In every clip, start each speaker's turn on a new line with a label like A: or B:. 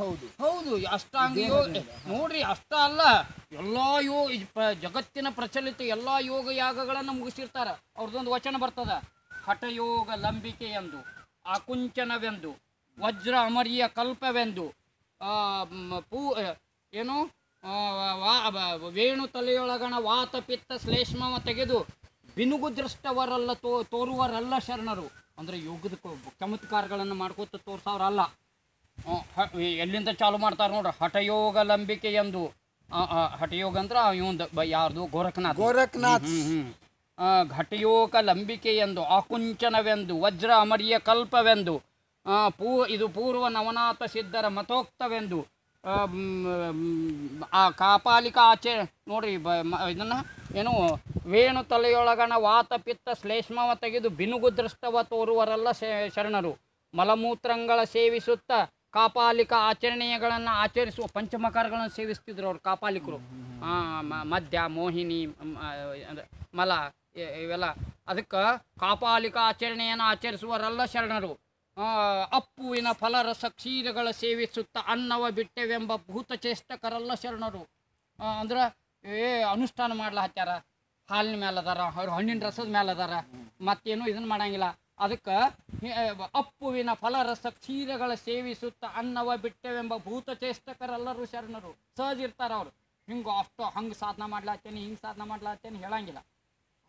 A: ಹೌದು ಹೌದು ಅಷ್ಟಾಂಗ ಯೋಗ ನೋಡ್ರಿ ಅಷ್ಟ ಅಲ್ಲ ಎಲ್ಲಾ ಯೋಗ ಜಗತ್ತಿನ ಪ್ರಚಲಿತ ಎಲ್ಲಾ ಯೋಗ ಯಾಗಗಳನ್ನ ಮುಗಿಸಿರ್ತಾರ ಅವ್ರದೊಂದು ವಚನ ಬರ್ತದ ಹಠಯೋಗ ಲಂಬಿಕೆ ಎಂದು ಆಕುಂಚನವೆಂದು ವಜ್ರ ಅಮರಿಯ ಕಲ್ಪವೆಂದು ಪೂ ಏನು ವೇಣು ತಲೆಯೊಳಗಣ ವಾತ ಪಿತ್ತ ಶ್ಲೇಷ್ಮವ ತೆಗೆದು ದೃಷ್ಟವರಲ್ಲ ತೋ ತೋರುವರಲ್ಲ ಶರಣರು ಅಂದರೆ ಯೋಗದ ಚಮತ್ಕಾರಗಳನ್ನು ಮಾಡ್ಕೋತ ತೋರ್ಸವ್ರಲ್ಲ ಎಲ್ಲಿಂದ ಚಾಲು ಮಾಡ್ತಾರೆ ನೋಡ್ರಿ ಹಠಯೋಗ ಲಂಬಿಕೆ ಎಂದು ಹಠಯೋಗ ಅಂದ್ರೆ ಇವಂದು ಯಾರ್ದು ಗೋರಖನಾಥ್ ಗೋರಖನಾಥ್ ಘಟಯೋಗ ಲಂಬಿಕೆ ಎಂದು ಆಕುಂಚನವೆಂದು ವಜ್ರ ಅಮರಿಯ ಕಲ್ಪವೆಂದು ಪೂ ಇದು ಪೂರ್ವ ನವನಾಥ ಸಿದ್ಧರ ಮತೋಕ್ತವೆಂದು ಆ ಕಾಪಾಲಿಕ ಆಚೆ ನೋಡ್ರಿ ಇದನ್ನು ಏನು ವೇಣು ತಲೆಯೊಳಗಣ ವಾತ ಪಿತ್ತ ಶ್ಲೇಷ್ಮವ ತೆಗೆದು ಬಿನುಗುದೃಷ್ಟವ ತೋರುವರೆಲ್ಲ ತೋರುವರಲ್ಲ ಶರಣರು ಮಲಮೂತ್ರಗಳ ಸೇವಿಸುತ್ತಾ ಕಾಪಾಲಿಕ ಆಚರಣೆಗಳನ್ನು ಆಚರಿಸುವ ಪಂಚಮಕಾರಗಳನ್ನು ಸೇವಿಸ್ತಿದ್ರು ಅವರು ಕಾಪಾಲಿಕರು ಮದ್ಯ ಮೋಹಿನಿ ಮಲ ಇವೆಲ್ಲ ಅದಕ್ಕೆ ಕಾಪಾಲಿಕ ಆಚರಣೆಯನ್ನು ಆಚರಿಸುವರಲ್ಲ ಶರಣರು ಅಪ್ಪುವಿನ ಫಲರಸ ಕ್ಷೀರಗಳ ಸೇವಿಸುತ್ತ ಅನ್ನವ ಬಿಟ್ಟೆವೆಂಬ ಭೂತಚೇಷ್ಟಕರೆಲ್ಲ ಶರಣರು ಅಂದ್ರೆ ಏ ಅನುಷ್ಠಾನ ಮಾಡ್ಲಾ ಹಚ್ಚಾರ ಹಾಲಿನ ಮೇಲೆ ಅದಾರ ಅವರು ಹಣ್ಣಿನ ರಸದ ಮೇಲೆ ಅದಾರ ಮತ್ತೇನು ಇದನ್ನ ಮಾಡಂಗಿಲ್ಲ ಅದಕ್ಕೆ ಅಪ್ಪುವಿನ ಫಲರಸ ಕ್ಷೀರಗಳ ಸೇವಿಸುತ್ತ ಅನ್ನವ ಬಿಟ್ಟೆವೆಂಬ ಭೂತ ಚೇಷ್ಟಕರೆಲ್ಲರೂ ಶರಣರು ಸಹಜ ಇರ್ತಾರೆ ಅವರು ಹಿಂಗೆ ಅಷ್ಟು ಹಂಗೆ ಸಾಧನೆ ಮಾಡ್ಲಾತ್ತೇನೆ ಹಿಂಗೆ ಸಾಧನ ಮಾಡ್ಲಾತ್ತೇನೆ ಹೇಳಂಗಿಲ್ಲ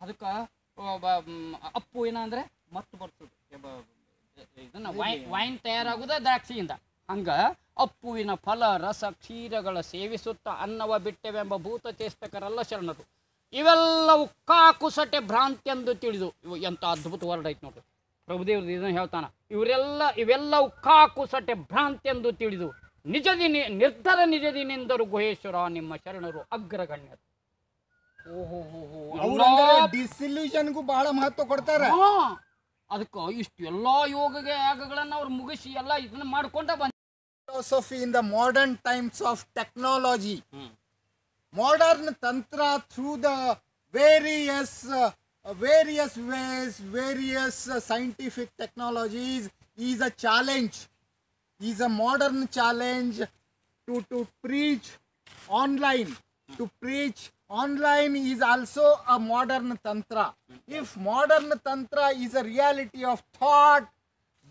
A: ಅದಕ್ಕೆ ಅಪ್ಪು ಏನಂದ್ರೆ ಮತ್ತು ಬರ್ತದೆ ಇದನ್ನ ವೈನ್ ತಯಾರಾಗುದ ದ್ರಾಕ್ಷಿಯಿಂದ ಹಂಗ ಅಪ್ಪುವಿನ ಫಲ ರಸ ಕ್ಷೀರಗಳ ಸೇವಿಸುತ್ತ ಅನ್ನವ ಬಿಟ್ಟೆವೆಂಬ ಭೂತ ಚೇಷ್ಟಕರೆಲ್ಲ ಶರಣರು ಇವೆಲ್ಲವು ಕಾಕುಸಟೆ ಭ್ರಾಂತಿ ಎಂದು ತಿಳಿದು ಎಂತ ಎಂಥ ಅದ್ಭುತ ವರ್ಡ್ ಐತೆ ನೋಡ್ರಿ ಪ್ರಭುದೇವ್ರ ಇದನ್ನು ಹೇಳ್ತಾನ ಇವರೆಲ್ಲ ಇವೆಲ್ಲವು ಕಾಕು ಸಟೆ ಭ್ರಾಂತಿ ಎಂದು ತಿಳಿದು ನಿಜದಿನಿ ನಿರ್ಧರ ನಿಜದಿನೆಂದರು ಗುಹೇಶ್ವರ ನಿಮ್ಮ ಶರಣರು ಅಗ್ರಗಣ್ಯರು
B: ಡಿಸಿಲ್ಯೂಷನ್ಗೂ ಬಹಳ ಮಹತ್ವ ಕೊಡ್ತಾರೆ
A: ಅದಕ್ಕೆ ಇಷ್ಟು ಎಲ್ಲ ಯೋಗಗೆ ಯಾಗಗಳನ್ನು ಅವ್ರು ಮುಗಿಸಿ ಎಲ್ಲ ಇದನ್ನ ಮಾಡ್ಕೊಂಡ ಬಂದ philosophy in the modern times of technology modern
B: ತಂತ್ರ through the various Uh, various ways, various uh, scientific technologies is a challenge, is a modern challenge to, to preach online. To preach online is also a modern tantra. If modern tantra is a reality of thought,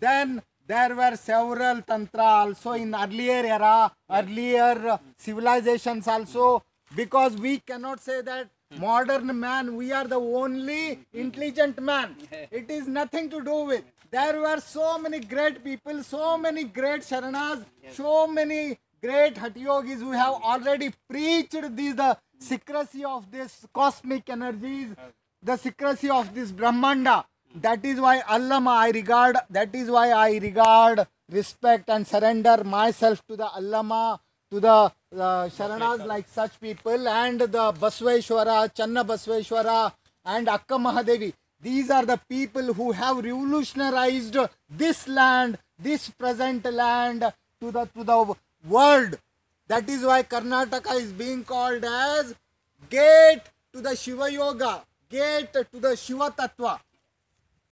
B: then there were several tantra also in earlier era, earlier civilizations also, because we cannot say that modern man we are the only intelligent man it is nothing to do with there were so many great people so many great sharanas so many great hatha yogis who have already preached this the secrecy of this cosmic energies the secrecy of this brahmanda that is why allama i regard that is why i regard respect and surrender myself to the allama to the uh, Sharanas like such people and the Basveshwara, Channa Basveshwara and Akka Mahadevi. These are the people who have revolutionized this land, this present land to the, to the world. That is why Karnataka is being called as gate to the Shiva Yoga, gate to the Shiva Tattva.